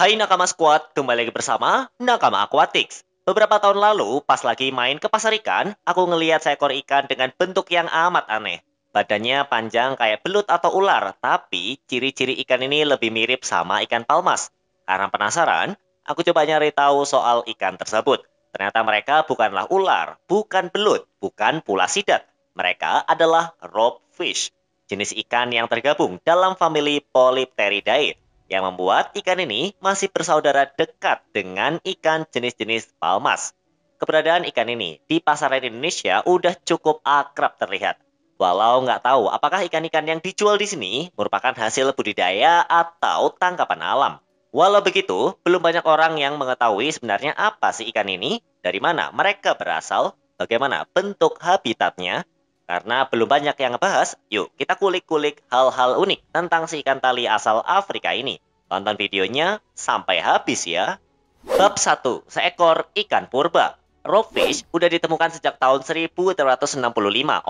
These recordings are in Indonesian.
Hai Nakama Squad, kembali lagi bersama Nakama Aquatics. Beberapa tahun lalu, pas lagi main ke pasar ikan, aku ngeliat seekor ikan dengan bentuk yang amat aneh. Badannya panjang kayak belut atau ular, tapi ciri-ciri ikan ini lebih mirip sama ikan palmas. Karena penasaran, aku coba nyari tahu soal ikan tersebut. Ternyata mereka bukanlah ular, bukan belut, bukan pula sidat. Mereka adalah rope fish, jenis ikan yang tergabung dalam famili Polypteridae yang membuat ikan ini masih bersaudara dekat dengan ikan jenis-jenis palmas. Keberadaan ikan ini di pasaran Indonesia udah cukup akrab terlihat. Walau nggak tahu apakah ikan-ikan yang dijual di sini merupakan hasil budidaya atau tangkapan alam. Walau begitu, belum banyak orang yang mengetahui sebenarnya apa sih ikan ini, dari mana mereka berasal, bagaimana bentuk habitatnya, karena belum banyak yang ngebahas, yuk kita kulik-kulik hal-hal unik tentang si ikan tali asal Afrika ini. Tonton videonya sampai habis ya. Bab 1. Seekor ikan purba. Rockfish udah ditemukan sejak tahun 1765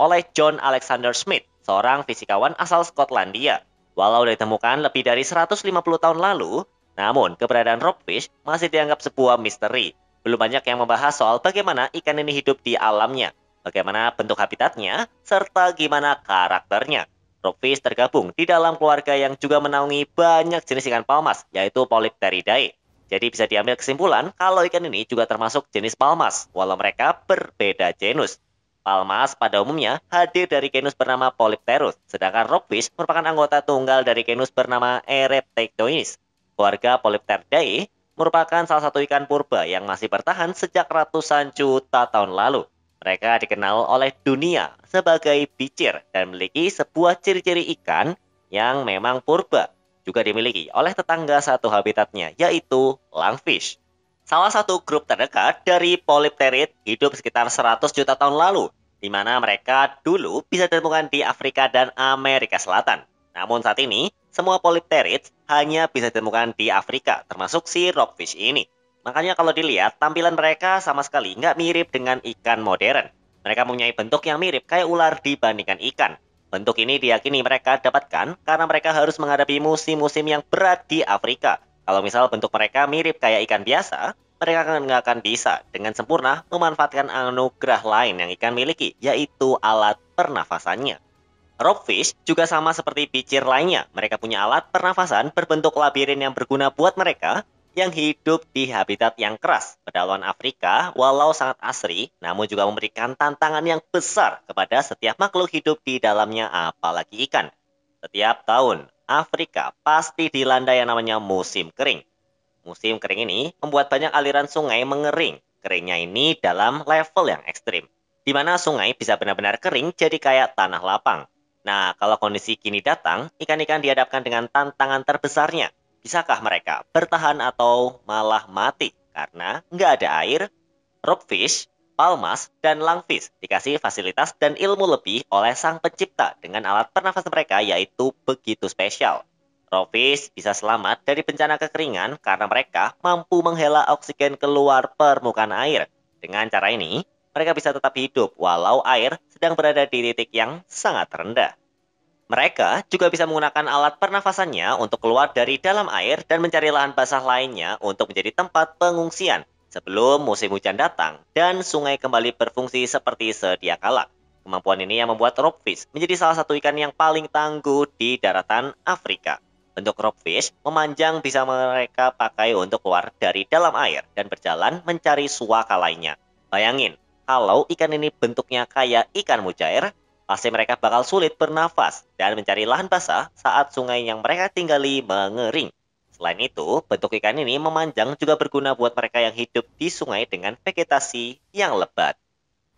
oleh John Alexander Smith, seorang fisikawan asal Skotlandia. Walau ditemukan lebih dari 150 tahun lalu, namun keberadaan rockfish masih dianggap sebuah misteri. Belum banyak yang membahas soal bagaimana ikan ini hidup di alamnya bagaimana bentuk habitatnya, serta gimana karakternya. Rockfish tergabung di dalam keluarga yang juga menaungi banyak jenis ikan palmas, yaitu Polypteridae. Jadi bisa diambil kesimpulan kalau ikan ini juga termasuk jenis palmas, walau mereka berbeda genus. Palmas pada umumnya hadir dari genus bernama Polypterus, sedangkan rockfish merupakan anggota tunggal dari genus bernama Ereptectoinis. Keluarga Polypteridae merupakan salah satu ikan purba yang masih bertahan sejak ratusan juta tahun lalu. Mereka dikenal oleh dunia sebagai bicir dan memiliki sebuah ciri-ciri ikan yang memang purba. Juga dimiliki oleh tetangga satu habitatnya, yaitu langfish. Salah satu grup terdekat dari polipterid hidup sekitar 100 juta tahun lalu, di mana mereka dulu bisa ditemukan di Afrika dan Amerika Selatan. Namun saat ini, semua polipterid hanya bisa ditemukan di Afrika, termasuk si rockfish ini. Makanya kalau dilihat, tampilan mereka sama sekali nggak mirip dengan ikan modern. Mereka mempunyai bentuk yang mirip kayak ular dibandingkan ikan. Bentuk ini diyakini mereka dapatkan karena mereka harus menghadapi musim-musim yang berat di Afrika. Kalau misal bentuk mereka mirip kayak ikan biasa, mereka nggak akan bisa dengan sempurna memanfaatkan anugerah lain yang ikan miliki, yaitu alat pernafasannya. Rockfish juga sama seperti picir lainnya. Mereka punya alat pernafasan berbentuk labirin yang berguna buat mereka yang hidup di habitat yang keras. Pedalaman Afrika, walau sangat asri, namun juga memberikan tantangan yang besar kepada setiap makhluk hidup di dalamnya, apalagi ikan. Setiap tahun, Afrika pasti dilanda yang namanya musim kering. Musim kering ini membuat banyak aliran sungai mengering. Keringnya ini dalam level yang ekstrim, di mana sungai bisa benar-benar kering jadi kayak tanah lapang. Nah, kalau kondisi kini datang, ikan-ikan dihadapkan dengan tantangan terbesarnya, Bisakah mereka bertahan atau malah mati karena nggak ada air? Rockfish, palmas, dan langfish dikasih fasilitas dan ilmu lebih oleh sang pencipta dengan alat pernafas mereka yaitu begitu spesial. Rockfish bisa selamat dari bencana kekeringan karena mereka mampu menghela oksigen keluar permukaan air. Dengan cara ini, mereka bisa tetap hidup walau air sedang berada di titik yang sangat rendah. Mereka juga bisa menggunakan alat pernafasannya untuk keluar dari dalam air dan mencari lahan basah lainnya untuk menjadi tempat pengungsian sebelum musim hujan datang dan sungai kembali berfungsi seperti sedia kala. Kemampuan ini yang membuat rockfish menjadi salah satu ikan yang paling tangguh di daratan Afrika. Bentuk rockfish memanjang bisa mereka pakai untuk keluar dari dalam air dan berjalan mencari suaka lainnya. Bayangin, kalau ikan ini bentuknya kayak ikan mujair, pasti mereka bakal sulit bernafas dan mencari lahan basah saat sungai yang mereka tinggali mengering. Selain itu, bentuk ikan ini memanjang juga berguna buat mereka yang hidup di sungai dengan vegetasi yang lebat.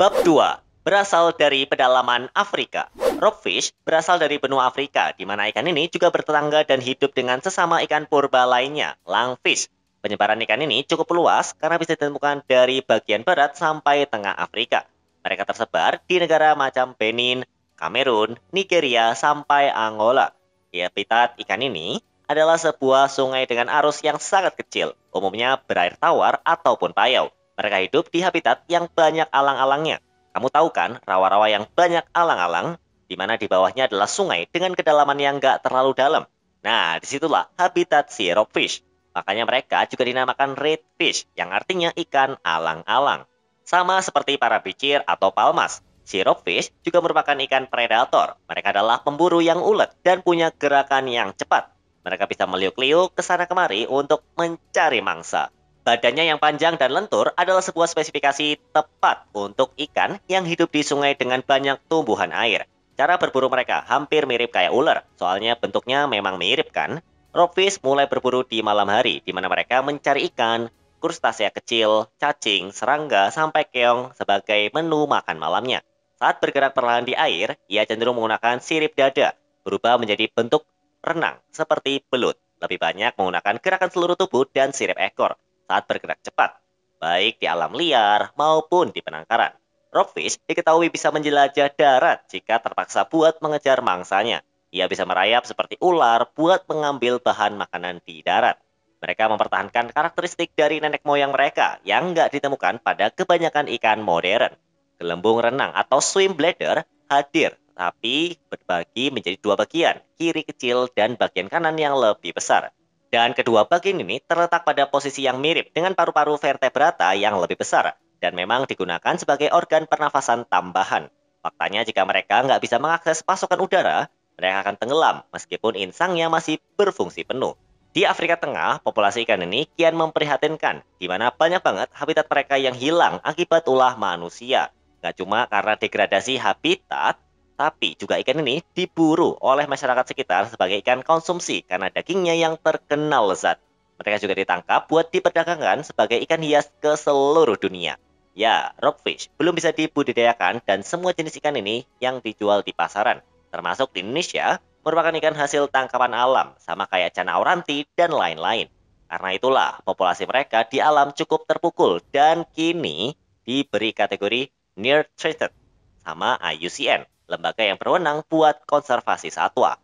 Bab 2. Berasal dari pedalaman Afrika. Rockfish berasal dari benua Afrika, di mana ikan ini juga bertetangga dan hidup dengan sesama ikan purba lainnya, langfish. Penyebaran ikan ini cukup luas karena bisa ditemukan dari bagian barat sampai tengah Afrika. Mereka tersebar di negara macam Benin, Kamerun, Nigeria, sampai Angola. Di habitat ikan ini adalah sebuah sungai dengan arus yang sangat kecil, umumnya berair tawar ataupun payau. Mereka hidup di habitat yang banyak alang-alangnya. Kamu tahu kan, rawa-rawa yang banyak alang-alang, di mana di bawahnya adalah sungai dengan kedalaman yang nggak terlalu dalam. Nah, disitulah habitat si rockfish. Makanya mereka juga dinamakan redfish, yang artinya ikan alang-alang. Sama seperti para picir atau palmas, si rockfish juga merupakan ikan predator. Mereka adalah pemburu yang ulet dan punya gerakan yang cepat. Mereka bisa meliuk-liuk ke sana kemari untuk mencari mangsa. Badannya yang panjang dan lentur adalah sebuah spesifikasi tepat untuk ikan yang hidup di sungai dengan banyak tumbuhan air. Cara berburu mereka hampir mirip kayak ular, soalnya bentuknya memang mirip kan? Rockfish mulai berburu di malam hari, di mana mereka mencari ikan krustasea kecil, cacing, serangga, sampai keong sebagai menu makan malamnya. Saat bergerak perlahan di air, ia cenderung menggunakan sirip dada, berubah menjadi bentuk renang seperti belut. Lebih banyak menggunakan gerakan seluruh tubuh dan sirip ekor saat bergerak cepat, baik di alam liar maupun di penangkaran. Rockfish diketahui bisa menjelajah darat jika terpaksa buat mengejar mangsanya. Ia bisa merayap seperti ular buat mengambil bahan makanan di darat. Mereka mempertahankan karakteristik dari nenek moyang mereka yang nggak ditemukan pada kebanyakan ikan modern. Gelembung renang atau swim bladder hadir, tapi berbagi menjadi dua bagian, kiri kecil dan bagian kanan yang lebih besar. Dan kedua bagian ini terletak pada posisi yang mirip dengan paru-paru vertebrata yang lebih besar, dan memang digunakan sebagai organ pernafasan tambahan. Faktanya jika mereka nggak bisa mengakses pasokan udara, mereka akan tenggelam meskipun insangnya masih berfungsi penuh. Di Afrika Tengah, populasi ikan ini kian memprihatinkan, di mana banyak banget habitat mereka yang hilang akibat ulah manusia. Gak cuma karena degradasi habitat, tapi juga ikan ini diburu oleh masyarakat sekitar sebagai ikan konsumsi karena dagingnya yang terkenal lezat. Mereka juga ditangkap buat diperdagangkan sebagai ikan hias ke seluruh dunia. Ya, rockfish belum bisa dibudidayakan dan semua jenis ikan ini yang dijual di pasaran, termasuk di Indonesia, merupakan ikan hasil tangkapan alam, sama kayak cana auranti dan lain-lain. Karena itulah populasi mereka di alam cukup terpukul dan kini diberi kategori near threatened sama IUCN, lembaga yang berwenang buat konservasi satwa.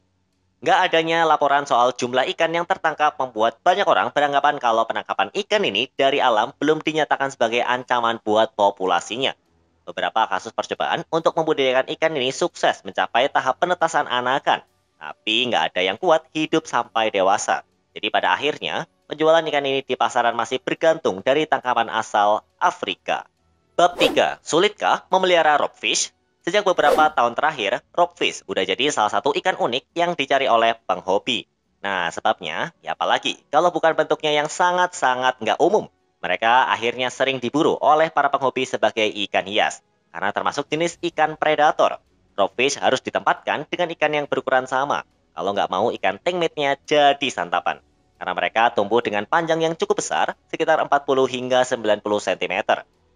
Nggak adanya laporan soal jumlah ikan yang tertangkap membuat banyak orang beranggapan kalau penangkapan ikan ini dari alam belum dinyatakan sebagai ancaman buat populasinya. Beberapa kasus percobaan untuk membudidayakan ikan ini sukses mencapai tahap penetasan anakan, tapi nggak ada yang kuat hidup sampai dewasa. Jadi pada akhirnya, penjualan ikan ini di pasaran masih bergantung dari tangkapan asal Afrika. Bab 3. Sulitkah memelihara rockfish? Sejak beberapa tahun terakhir, rockfish udah jadi salah satu ikan unik yang dicari oleh penghobi. Nah, sebabnya, ya apalagi kalau bukan bentuknya yang sangat-sangat nggak umum. Mereka akhirnya sering diburu oleh para penghobi sebagai ikan hias, karena termasuk jenis ikan predator. Rockfish harus ditempatkan dengan ikan yang berukuran sama, kalau nggak mau ikan tankmate-nya jadi santapan. Karena mereka tumbuh dengan panjang yang cukup besar, sekitar 40 hingga 90 cm.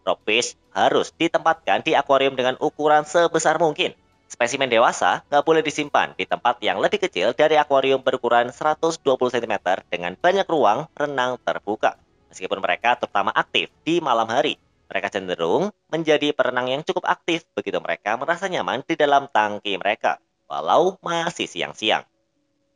Rockfish harus ditempatkan di akuarium dengan ukuran sebesar mungkin. Spesimen dewasa nggak boleh disimpan di tempat yang lebih kecil dari akuarium berukuran 120 cm dengan banyak ruang renang terbuka. Meskipun mereka terutama aktif di malam hari, mereka cenderung menjadi perenang yang cukup aktif begitu mereka merasa nyaman di dalam tangki mereka, walau masih siang-siang.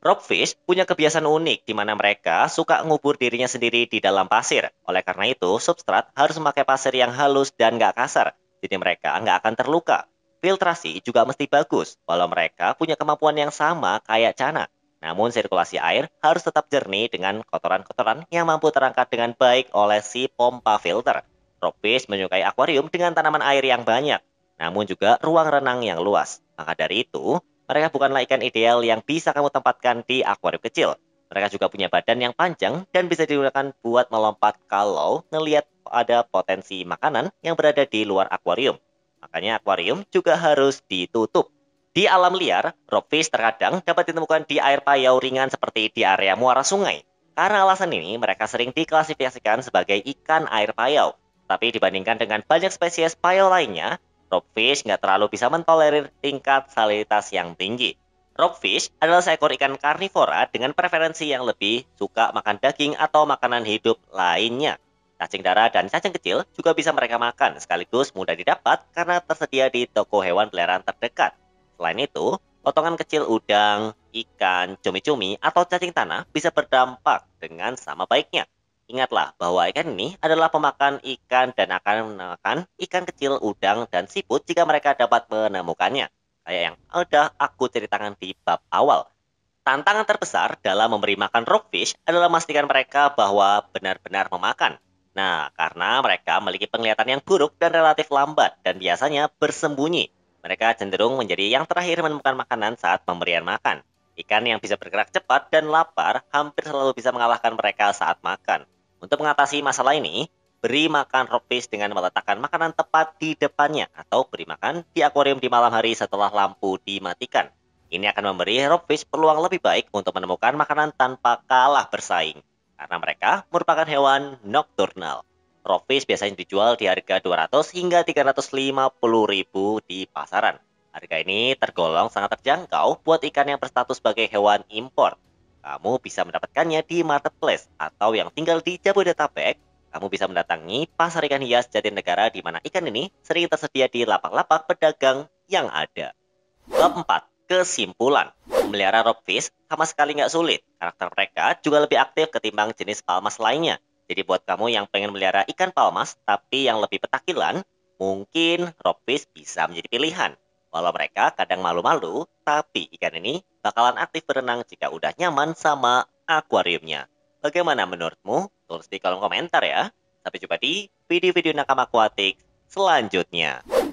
Rockfish punya kebiasaan unik di mana mereka suka ngubur dirinya sendiri di dalam pasir. Oleh karena itu, substrat harus memakai pasir yang halus dan nggak kasar, jadi mereka nggak akan terluka. Filtrasi juga mesti bagus, walau mereka punya kemampuan yang sama kayak Cana. Namun sirkulasi air harus tetap jernih dengan kotoran-kotoran yang mampu terangkat dengan baik oleh si pompa filter. Tropis menyukai akuarium dengan tanaman air yang banyak, namun juga ruang renang yang luas. Maka dari itu, mereka bukanlah ikan ideal yang bisa kamu tempatkan di akuarium kecil. Mereka juga punya badan yang panjang dan bisa digunakan buat melompat kalau melihat ada potensi makanan yang berada di luar akuarium. Makanya akuarium juga harus ditutup. Di alam liar, rockfish terkadang dapat ditemukan di air payau ringan seperti di area muara sungai. Karena alasan ini, mereka sering diklasifikasikan sebagai ikan air payau. Tapi dibandingkan dengan banyak spesies payo lainnya, rockfish nggak terlalu bisa mentolerir tingkat salinitas yang tinggi. Rockfish adalah seekor ikan karnivora dengan preferensi yang lebih suka makan daging atau makanan hidup lainnya. Cacing darah dan cacing kecil juga bisa mereka makan sekaligus mudah didapat karena tersedia di toko hewan peliharaan terdekat. Selain itu, potongan kecil udang, ikan, cumi-cumi, atau cacing tanah bisa berdampak dengan sama baiknya. Ingatlah bahwa ikan ini adalah pemakan ikan dan akan menemukan ikan kecil, udang, dan siput jika mereka dapat menemukannya. Kayak yang udah aku ceritakan di bab awal. Tantangan terbesar dalam memberi makan rockfish adalah memastikan mereka bahwa benar-benar memakan. Nah, karena mereka memiliki penglihatan yang buruk dan relatif lambat dan biasanya bersembunyi. Mereka cenderung menjadi yang terakhir menemukan makanan saat pemberian makan. Ikan yang bisa bergerak cepat dan lapar hampir selalu bisa mengalahkan mereka saat makan. Untuk mengatasi masalah ini, beri makan rockfish dengan meletakkan makanan tepat di depannya atau beri makan di akuarium di malam hari setelah lampu dimatikan. Ini akan memberi rockfish peluang lebih baik untuk menemukan makanan tanpa kalah bersaing, karena mereka merupakan hewan nocturnal. Rockfish biasanya dijual di harga 200 hingga 350 ribu di pasaran. Harga ini tergolong sangat terjangkau buat ikan yang berstatus sebagai hewan import. Kamu bisa mendapatkannya di marketplace atau yang tinggal di Jabodetabek, kamu bisa mendatangi pasar ikan hias jadi negara di mana ikan ini sering tersedia di lapak-lapak pedagang yang ada. Keempat, kesimpulan. Melihara rockfish sama sekali nggak sulit. Karakter mereka juga lebih aktif ketimbang jenis palmas lainnya. Jadi buat kamu yang pengen melihara ikan palmas tapi yang lebih petakilan, mungkin rockfish bisa menjadi pilihan. Walau mereka kadang malu-malu, tapi ikan ini bakalan aktif berenang jika udah nyaman sama akuariumnya. Bagaimana menurutmu? Tulis di kolom komentar ya. Sampai jumpa di video-video nakam akuatik selanjutnya.